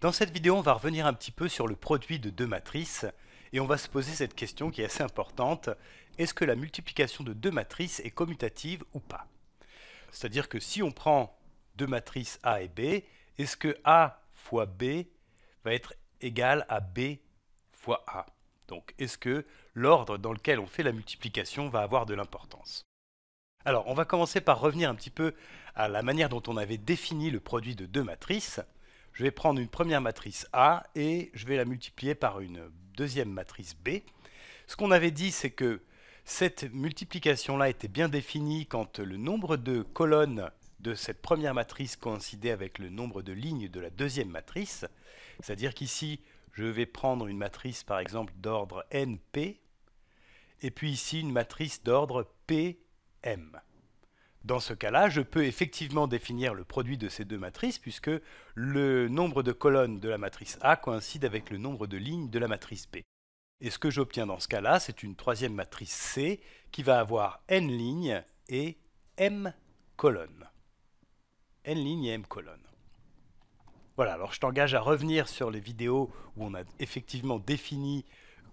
Dans cette vidéo, on va revenir un petit peu sur le produit de deux matrices et on va se poser cette question qui est assez importante. Est-ce que la multiplication de deux matrices est commutative ou pas C'est-à-dire que si on prend deux matrices A et B, est-ce que A fois B va être égal à B fois A Donc est-ce que l'ordre dans lequel on fait la multiplication va avoir de l'importance Alors on va commencer par revenir un petit peu à la manière dont on avait défini le produit de deux matrices. Je vais prendre une première matrice A et je vais la multiplier par une deuxième matrice B. Ce qu'on avait dit, c'est que cette multiplication-là était bien définie quand le nombre de colonnes de cette première matrice coïncidait avec le nombre de lignes de la deuxième matrice. C'est-à-dire qu'ici, je vais prendre une matrice, par exemple, d'ordre NP, et puis ici, une matrice d'ordre PM. Dans ce cas-là, je peux effectivement définir le produit de ces deux matrices puisque le nombre de colonnes de la matrice A coïncide avec le nombre de lignes de la matrice B. Et ce que j'obtiens dans ce cas-là, c'est une troisième matrice C qui va avoir n lignes et m colonnes. n lignes et m colonnes. Voilà, alors je t'engage à revenir sur les vidéos où on a effectivement défini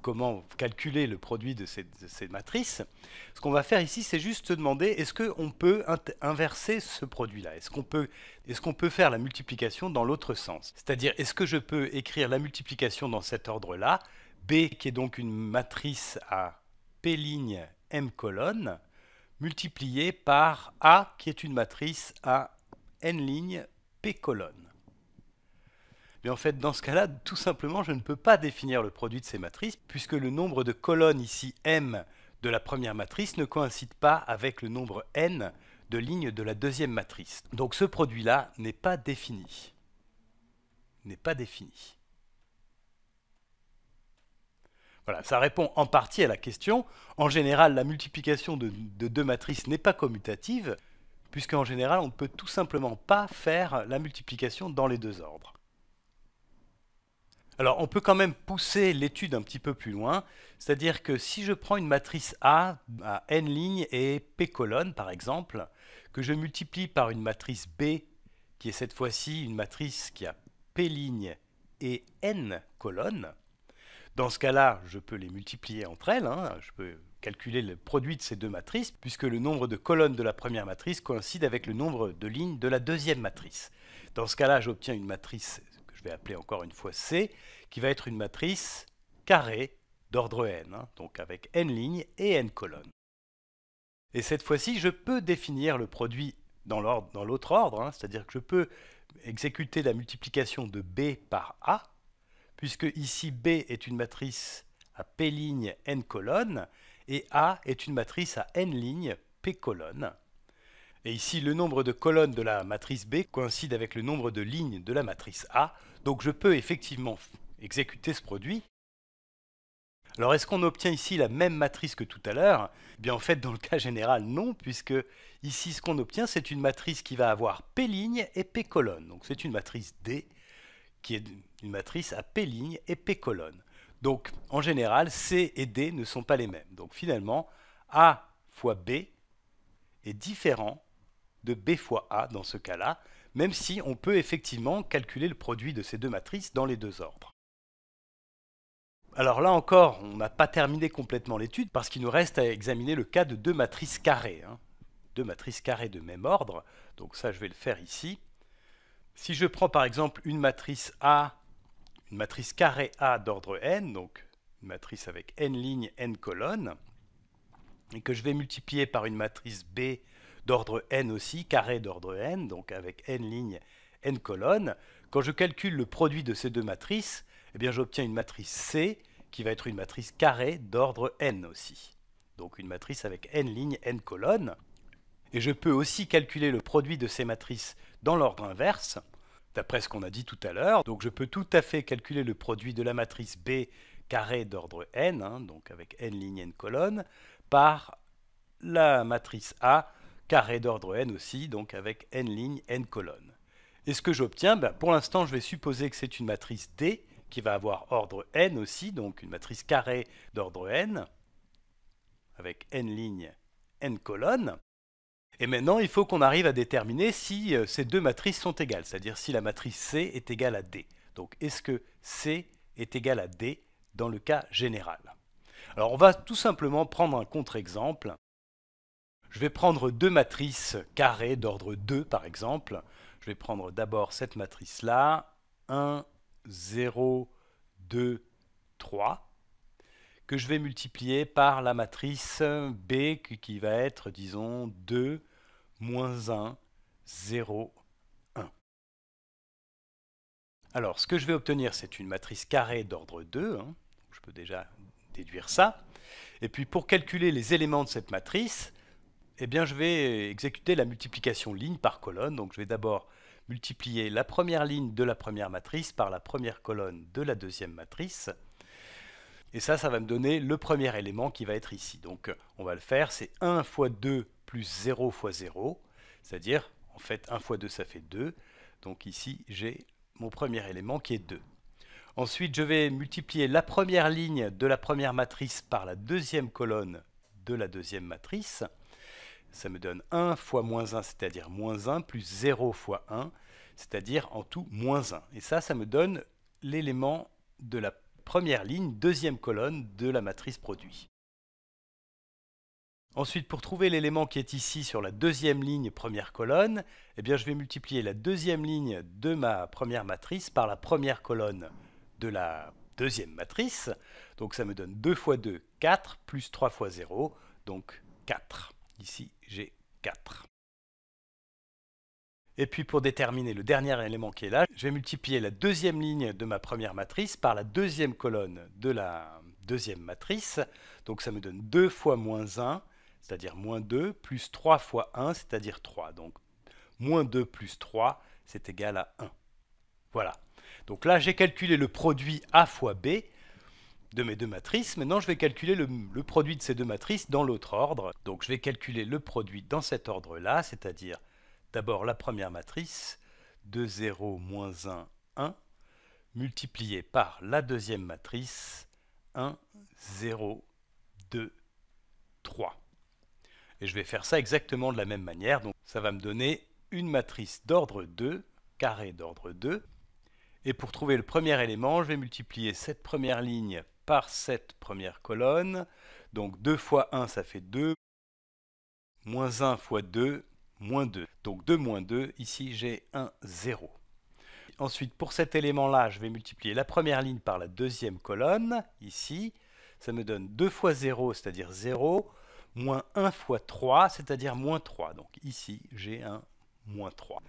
comment calculer le produit de ces, matrices, ce qu'on va faire ici, c'est juste se demander est-ce qu'on peut inverser ce produit-là Est-ce qu'on peut, peut faire la multiplication dans l'autre sens C'est-à-dire, est-ce que je peux écrire la multiplication dans cet ordre-là B, qui est donc une matrice à P ligne M colonne, multipliée par A, qui est une matrice à N ligne P colonne. Mais en fait, dans ce cas-là, tout simplement, je ne peux pas définir le produit de ces matrices, puisque le nombre de colonnes ici m de la première matrice ne coïncide pas avec le nombre n de lignes de la deuxième matrice. Donc ce produit-là n'est pas défini. N'est pas défini. Voilà, ça répond en partie à la question. En général, la multiplication de, de deux matrices n'est pas commutative, puisqu'en général, on ne peut tout simplement pas faire la multiplication dans les deux ordres. Alors on peut quand même pousser l'étude un petit peu plus loin, c'est-à-dire que si je prends une matrice A à n lignes et p colonnes par exemple, que je multiplie par une matrice B, qui est cette fois-ci une matrice qui a p lignes et n colonnes, dans ce cas-là, je peux les multiplier entre elles, hein. je peux calculer le produit de ces deux matrices, puisque le nombre de colonnes de la première matrice coïncide avec le nombre de lignes de la deuxième matrice. Dans ce cas-là, j'obtiens une matrice je vais appeler encore une fois C, qui va être une matrice carrée d'ordre n, hein, donc avec n lignes et n colonnes. Et cette fois-ci, je peux définir le produit dans l'autre ordre, hein, c'est-à-dire que je peux exécuter la multiplication de B par A, puisque ici B est une matrice à P lignes, N colonnes, et A est une matrice à N lignes, P colonnes. Et ici, le nombre de colonnes de la matrice B coïncide avec le nombre de lignes de la matrice A, donc je peux effectivement exécuter ce produit. Alors est-ce qu'on obtient ici la même matrice que tout à l'heure eh Bien en fait, dans le cas général, non, puisque ici, ce qu'on obtient, c'est une matrice qui va avoir P lignes et P colonnes. Donc c'est une matrice D, qui est une matrice à P lignes et P colonnes. Donc en général, C et D ne sont pas les mêmes. Donc finalement, A fois B est différent de B fois A dans ce cas-là, même si on peut effectivement calculer le produit de ces deux matrices dans les deux ordres. Alors là encore, on n'a pas terminé complètement l'étude parce qu'il nous reste à examiner le cas de deux matrices carrées. Hein. Deux matrices carrées de même ordre, donc ça je vais le faire ici. Si je prends par exemple une matrice A, une matrice carrée A d'ordre n, donc une matrice avec n lignes, n colonnes, et que je vais multiplier par une matrice B d'ordre n aussi, carré d'ordre n, donc avec n lignes, n colonnes. Quand je calcule le produit de ces deux matrices, eh bien j'obtiens une matrice C qui va être une matrice carrée d'ordre n aussi. Donc une matrice avec n lignes, n colonnes. Et je peux aussi calculer le produit de ces matrices dans l'ordre inverse, d'après ce qu'on a dit tout à l'heure. Donc je peux tout à fait calculer le produit de la matrice B carré d'ordre n, hein, donc avec n lignes, n colonnes, par la matrice A carré d'ordre n aussi, donc avec n lignes, n colonnes. Et ce que j'obtiens, bah, pour l'instant, je vais supposer que c'est une matrice D qui va avoir ordre n aussi, donc une matrice carrée d'ordre n, avec n lignes, n colonnes. Et maintenant, il faut qu'on arrive à déterminer si euh, ces deux matrices sont égales, c'est-à-dire si la matrice C est égale à D. Donc, est-ce que C est égal à D dans le cas général Alors, on va tout simplement prendre un contre-exemple je vais prendre deux matrices carrées d'ordre 2 par exemple. Je vais prendre d'abord cette matrice là, 1, 0, 2, 3, que je vais multiplier par la matrice B qui va être, disons, 2, moins 1, 0, 1. Alors, ce que je vais obtenir, c'est une matrice carrée d'ordre 2. Hein. Je peux déjà déduire ça. Et puis, pour calculer les éléments de cette matrice, eh bien, je vais exécuter la multiplication ligne par colonne. Donc, je vais d'abord multiplier la première ligne de la première matrice par la première colonne de la deuxième matrice. Et ça, ça va me donner le premier élément qui va être ici. Donc, on va le faire, c'est 1 fois 2 plus 0 fois 0, c'est-à-dire, en fait, 1 fois 2, ça fait 2. Donc ici, j'ai mon premier élément qui est 2. Ensuite, je vais multiplier la première ligne de la première matrice par la deuxième colonne de la deuxième matrice ça me donne 1 fois moins 1, c'est-à-dire moins 1, plus 0 fois 1, c'est-à-dire en tout moins 1. Et ça, ça me donne l'élément de la première ligne, deuxième colonne de la matrice produit. Ensuite, pour trouver l'élément qui est ici sur la deuxième ligne, première colonne, eh je vais multiplier la deuxième ligne de ma première matrice par la première colonne de la deuxième matrice. Donc ça me donne 2 fois 2, 4, plus 3 fois 0, donc 4. Ici, j'ai 4 Et puis pour déterminer le dernier élément qui est là, je vais multiplier la deuxième ligne de ma première matrice par la deuxième colonne de la deuxième matrice. Donc ça me donne 2 fois moins 1, c'est-à-dire moins 2, plus 3 fois 1, c'est-à-dire 3. Donc moins 2 plus 3, c'est égal à 1. Voilà. Donc là, j'ai calculé le produit A fois B, de mes deux matrices. Maintenant, je vais calculer le, produit de ces deux matrices dans l'autre ordre. Donc, je vais calculer le produit dans cet ordre-là, c'est-à-dire d'abord la première matrice, 2, 0, moins 1, 1, multiplié par la deuxième matrice, 1, 0, 2, 3. Et je vais faire ça exactement de la même manière. Donc, ça va me donner une matrice d'ordre 2, carré d'ordre 2, et pour trouver le premier élément, je vais multiplier cette première ligne par cette première colonne. Donc 2 fois 1, ça fait 2. Moins 1 fois 2, moins 2. Donc 2 moins 2, ici j'ai un 0. Ensuite, pour cet élément-là, je vais multiplier la première ligne par la deuxième colonne, ici. Ça me donne 2 fois 0, c'est-à-dire 0, moins 1 fois 3, c'est-à-dire moins 3. Donc ici, j'ai un moins 3.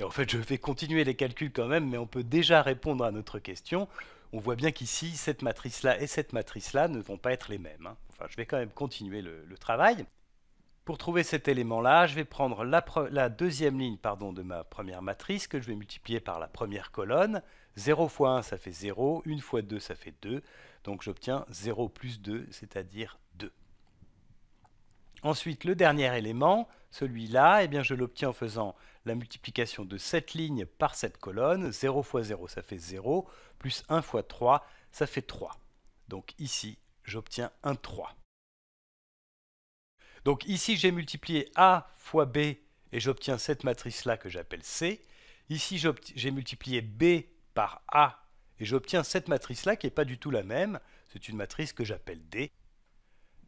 Et en fait, je vais continuer les calculs quand même, mais on peut déjà répondre à notre question on voit bien qu'ici, cette matrice-là et cette matrice-là ne vont pas être les mêmes. Hein. Enfin, je vais quand même continuer le, travail. Pour trouver cet élément-là, je vais prendre la, deuxième ligne pardon, de ma première matrice que je vais multiplier par la première colonne. 0 fois 1, ça fait 0. 1 fois 2, ça fait 2. Donc j'obtiens 0 plus 2, c'est-à-dire 2. Ensuite, le dernier élément, celui-là, eh bien, je l'obtiens en faisant la multiplication de cette ligne par cette colonne. 0 fois 0, ça fait 0, plus 1 fois 3, ça fait 3. Donc ici, j'obtiens un 3. Donc ici, j'ai multiplié A fois B et j'obtiens cette matrice-là que j'appelle C. Ici, j'ai multiplié B par A et j'obtiens cette matrice-là qui n'est pas du tout la même. C'est une matrice que j'appelle D.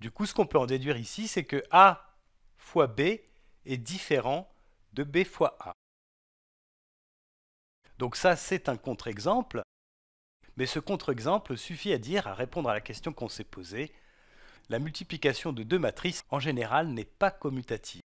Du coup, ce qu'on peut en déduire ici, c'est que A fois B est différent de B fois A. Donc ça, c'est un contre-exemple, mais ce contre-exemple suffit à dire, à répondre à la question qu'on s'est posée, la multiplication de deux matrices en général n'est pas commutative.